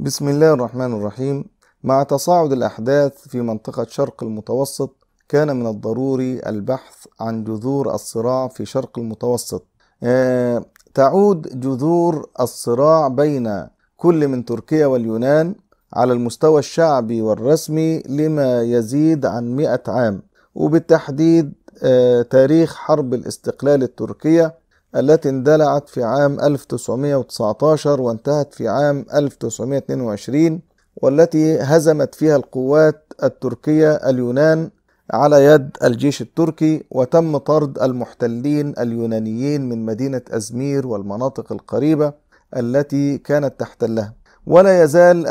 بسم الله الرحمن الرحيم مع تصاعد الأحداث في منطقة شرق المتوسط كان من الضروري البحث عن جذور الصراع في شرق المتوسط أه تعود جذور الصراع بين كل من تركيا واليونان على المستوى الشعبي والرسمي لما يزيد عن مئة عام وبالتحديد أه تاريخ حرب الاستقلال التركية التي اندلعت في عام 1919 وانتهت في عام 1922 والتي هزمت فيها القوات التركية اليونان على يد الجيش التركي وتم طرد المحتلين اليونانيين من مدينة أزمير والمناطق القريبة التي كانت تحتلها ولا يزال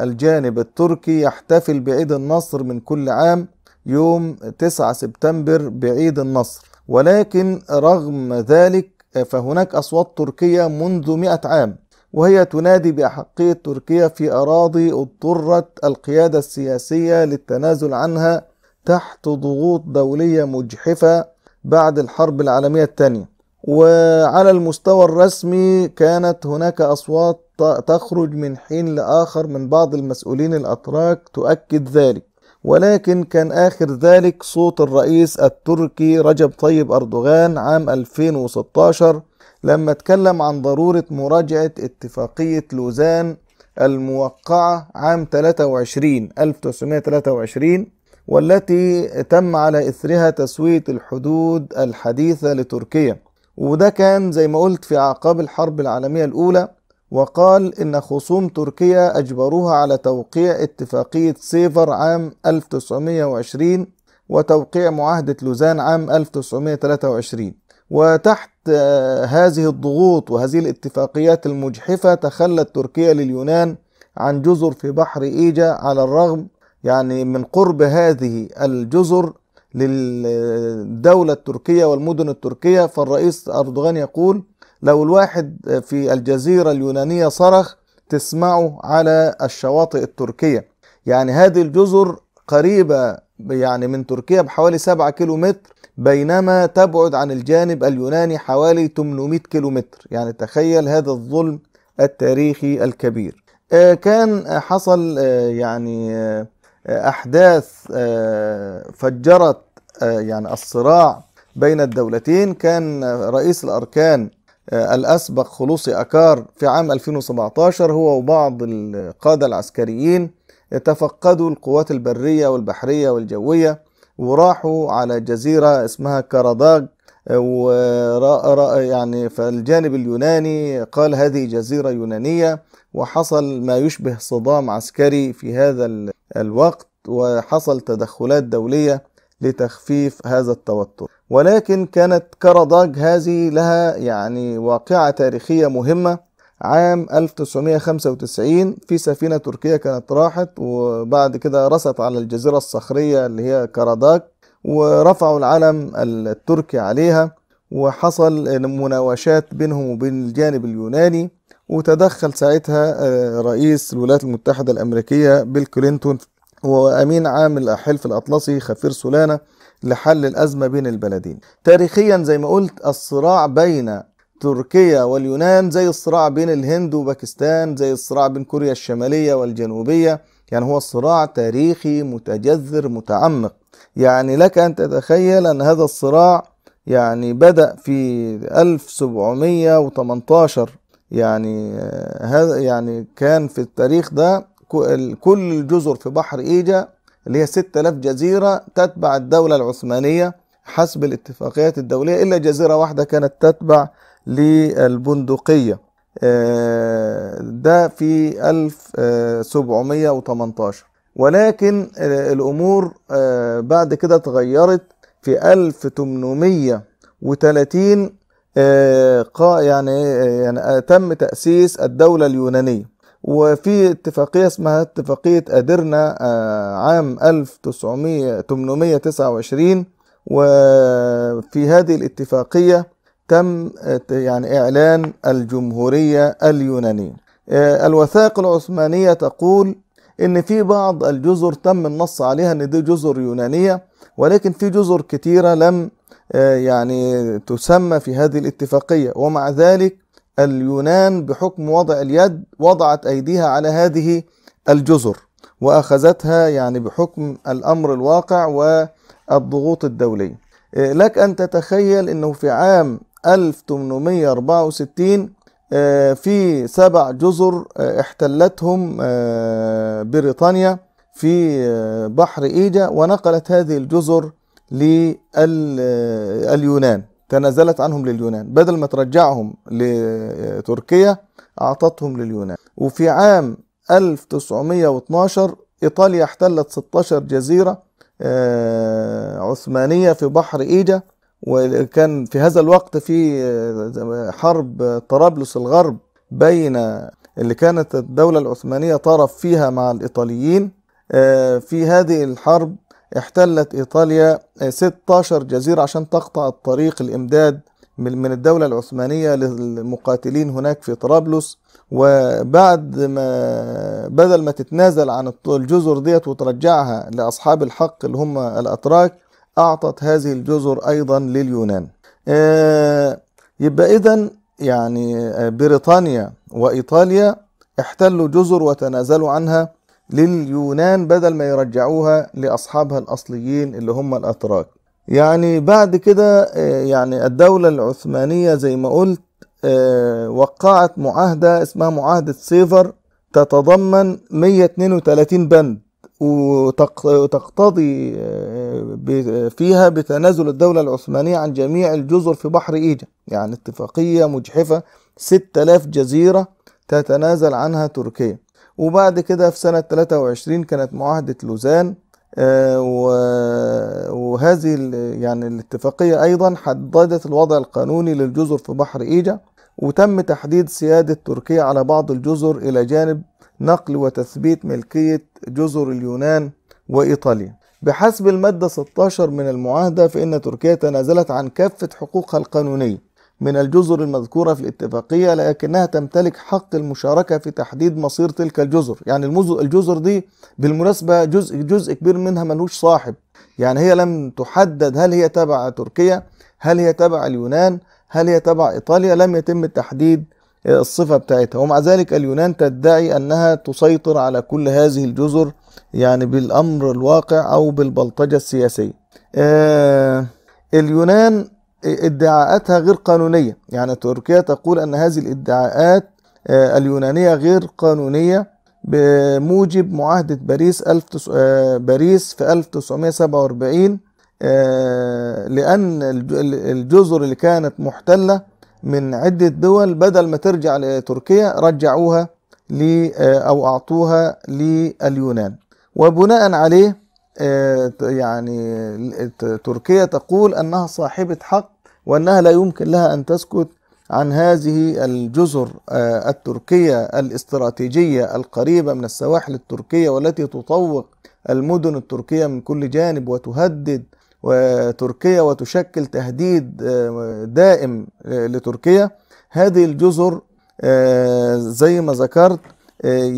الجانب التركي يحتفل بعيد النصر من كل عام يوم 9 سبتمبر بعيد النصر ولكن رغم ذلك فهناك أصوات تركية منذ مئة عام وهي تنادي بأحقية تركيا في أراضي اضطرت القيادة السياسية للتنازل عنها تحت ضغوط دولية مجحفة بعد الحرب العالمية الثانية وعلى المستوى الرسمي كانت هناك أصوات تخرج من حين لآخر من بعض المسؤولين الأتراك تؤكد ذلك ولكن كان آخر ذلك صوت الرئيس التركي رجب طيب أردوغان عام 2016 لما اتكلم عن ضرورة مراجعة اتفاقية لوزان الموقعة عام 23 1923 والتي تم على إثرها تسوية الحدود الحديثة لتركيا وده كان زي ما قلت في أعقاب الحرب العالمية الأولى وقال إن خصوم تركيا أجبروها على توقيع اتفاقية سيفر عام 1920 وتوقيع معاهدة لوزان عام 1923 وتحت آه، هذه الضغوط وهذه الاتفاقيات المجحفة تخلت تركيا لليونان عن جزر في بحر إيجا على الرغم يعني من قرب هذه الجزر للدولة التركية والمدن التركية فالرئيس أردوغان يقول لو الواحد في الجزيرة اليونانية صرخ تسمعه على الشواطئ التركية يعني هذه الجزر قريبة يعني من تركيا بحوالي 7 كيلو متر بينما تبعد عن الجانب اليوناني حوالي 800 كيلو متر يعني تخيل هذا الظلم التاريخي الكبير آه، كان حصل آه، يعني آه، أحداث فجرت يعني الصراع بين الدولتين كان رئيس الأركان آه، الأسبق خلوصي أكار في عام 2017 هو وبعض القادة العسكريين تفقدوا القوات البرية والبحرية والجوية وراحوا على جزيرة اسمها كاراداج آه، و يعني فالجانب اليوناني قال هذه جزيرة يونانية وحصل ما يشبه صدام عسكري في هذا الوقت وحصل تدخلات دولية لتخفيف هذا التوتر ولكن كانت كرداج هذه لها يعني واقعة تاريخية مهمة عام 1995 في سفينة تركية كانت راحت وبعد كده رست على الجزيرة الصخرية اللي هي كرداج ورفعوا العلم التركي عليها وحصل مناوشات بينهم وبين الجانب اليوناني وتدخل ساعتها آه، رئيس الولايات المتحدة الأمريكية بيل كلينتون وأمين عام الحلف الأطلسي خفير سولانا لحل الأزمة بين البلدين تاريخيا زي ما قلت الصراع بين تركيا واليونان زي الصراع بين الهند وباكستان زي الصراع بين كوريا الشمالية والجنوبية يعني هو صراع تاريخي متجذر متعمق يعني لك أن تتخيل أن هذا الصراع يعني بدأ في 1718 يعني آه، هذا يعني كان في التاريخ ده كل الجزر في بحر إيجا اللي هي 6000 جزيرة تتبع الدولة العثمانية حسب الاتفاقيات الدولية إلا جزيرة واحدة كانت تتبع للبندقية آه، ده في 1718 آه، ولكن آه، الأمور بعد كده اتغيرت في 1830 يعني يعني تم تأسيس الدولة اليونانية وفي اتفاقية اسمها اتفاقية أدرنا آه، عام 1829 وفي هذه الاتفاقية تم يعني إعلان الجمهورية اليونانية آه، الوثائق العثمانية تقول إن في بعض الجزر تم النص عليها إن دي جزر يونانية ولكن في جزر كتيرة لم آه، يعني تسمى في هذه الاتفاقية ومع ذلك اليونان بحكم وضع اليد وضعت أيديها على هذه الجزر وأخذتها يعني بحكم الأمر الواقع والضغوط الدولية إيه، لك أن تتخيل أنه في عام 1864 إيه، في سبع جزر إيه، احتلتهم بريطانيا في بحر إيجا ونقلت هذه الجزر لليونان تنازلت عنهم لليونان بدل ما ترجعهم لتركيا أعطتهم لليونان وفي عام 1912 إيطاليا احتلت 16 جزيرة آه، عثمانية في بحر إيجا وكان في هذا الوقت في آه، حرب طرابلس الغرب بين اللي كانت الدولة العثمانية طرف فيها مع الإيطاليين آه، في هذه الحرب احتلت إيطاليا 16 جزيرة عشان تقطع الطريق الإمداد من الدولة العثمانية للمقاتلين هناك في طرابلس وبعد ما بدل ما تتنازل عن الجزر ديت وترجعها لأصحاب الحق اللي هم الأتراك أعطت هذه الجزر أيضا لليونان آه، يبقى إذا يعني آه، بريطانيا وإيطاليا احتلوا جزر وتنازلوا عنها لليونان بدل ما يرجعوها لأصحابها الأصليين اللي هم الأتراك يعني بعد كده آه، يعني الدولة العثمانية زي ما قلت آه، وقعت معاهدة اسمها معاهدة سيفر تتضمن 132 بند وتقتضي آه، فيها بتنازل الدولة العثمانية عن جميع الجزر في بحر إيجا يعني اتفاقية مجحفة 6000 جزيرة تتنازل عنها تركيا وبعد كده في سنة 23 كانت معاهدة لوزان آه، وهذه يعني الاتفاقية أيضا حددت الوضع القانوني للجزر في بحر إيجا وتم تحديد سيادة تركيا على بعض الجزر إلى جانب نقل وتثبيت ملكية جزر اليونان وإيطاليا بحسب المادة 16 من المعاهدة فإن تركيا تنازلت عن كافة حقوقها القانونية من الجزر المذكورة في الاتفاقية لكنها تمتلك حق المشاركة في تحديد مصير تلك الجزر يعني الجزر دي بالمناسبة جزء جزء كبير منها ملوش صاحب يعني هي لم تحدد هل هي تبع تركيا هل هي تبع اليونان هل هي تبع إيطاليا لم يتم تحديد الصفة بتاعتها ومع ذلك اليونان تدعي أنها تسيطر على كل هذه الجزر يعني بالأمر الواقع أو بالبلطجة السياسية آه اليونان ادعاءاتها غير قانونية يعني تركيا تقول أن هذه الادعاءات آه، اليونانية غير قانونية بموجب معاهدة باريس الف آه، باريس في 1947 آه، لأن الجزر اللي كانت محتلة من عدة دول بدل ما ترجع لتركيا رجعوها أو أعطوها لليونان وبناء عليه آه، يعني تركيا تقول أنها صاحبة حق وأنها لا يمكن لها أن تسكت عن هذه الجزر آه، التركية الاستراتيجية القريبة من السواحل التركية والتي تطوق المدن التركية من كل جانب وتهدد وتركيا وتشكل تهديد آه، دائم لتركيا هذه الجزر زي ما ذكرت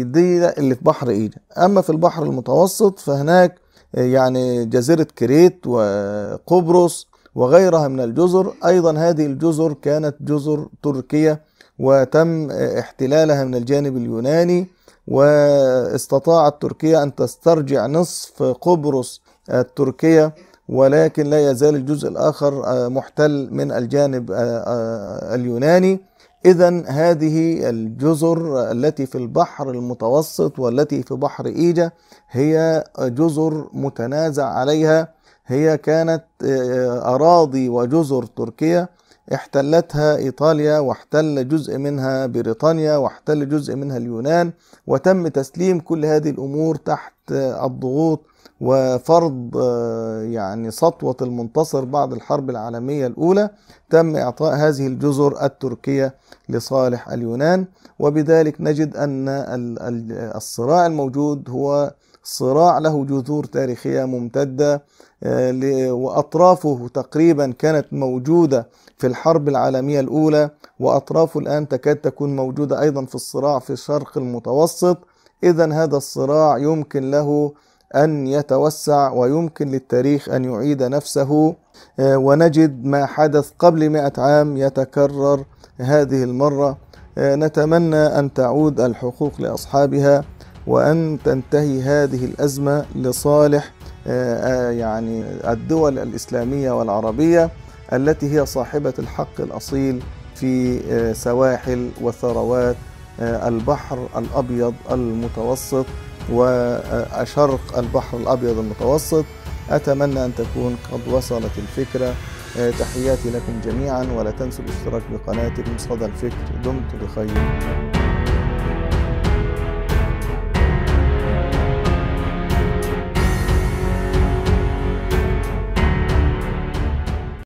دي اللي في بحر ايجا اما في البحر المتوسط فهناك يعني جزيرة كريت وقبرص وغيرها من الجزر أيضا هذه الجزر كانت جزر تركية وتم احتلالها من الجانب اليوناني واستطاعت تركيا أن تسترجع نصف قبرص التركية ولكن لا يزال الجزء الآخر محتل من الجانب اليوناني إذا هذه الجزر التي في البحر المتوسط والتي في بحر إيجا هي جزر متنازع عليها هي كانت آه، أراضي وجزر تركيا احتلتها إيطاليا واحتل جزء منها بريطانيا واحتل جزء منها اليونان وتم تسليم كل هذه الأمور تحت الضغوط وفرض آه، يعني سطوة المنتصر بعد الحرب العالمية الأولى تم إعطاء هذه الجزر التركية لصالح اليونان وبذلك نجد أن الصراع الموجود هو صراع له جذور تاريخية ممتدة آه، وأطرافه تقريبا كانت موجودة في الحرب العالمية الأولى وأطرافه الآن تكاد تكون موجودة أيضا في الصراع في الشرق المتوسط إذا هذا الصراع يمكن له أن يتوسع ويمكن للتاريخ أن يعيد نفسه آه، ونجد ما حدث قبل مئة عام يتكرر هذه المرة آه، نتمنى أن تعود الحقوق لأصحابها وأن تنتهي هذه الأزمة لصالح آه، يعني الدول الإسلامية والعربية التي هي صاحبة الحق الأصيل في سواحل وثروات البحر الأبيض المتوسط وشرق البحر الأبيض المتوسط أتمنى أن تكون قد وصلت الفكرة آه، تحياتي لكم جميعا ولا تنسوا الاشتراك بقناتي بمصدى الفكر دمت بخير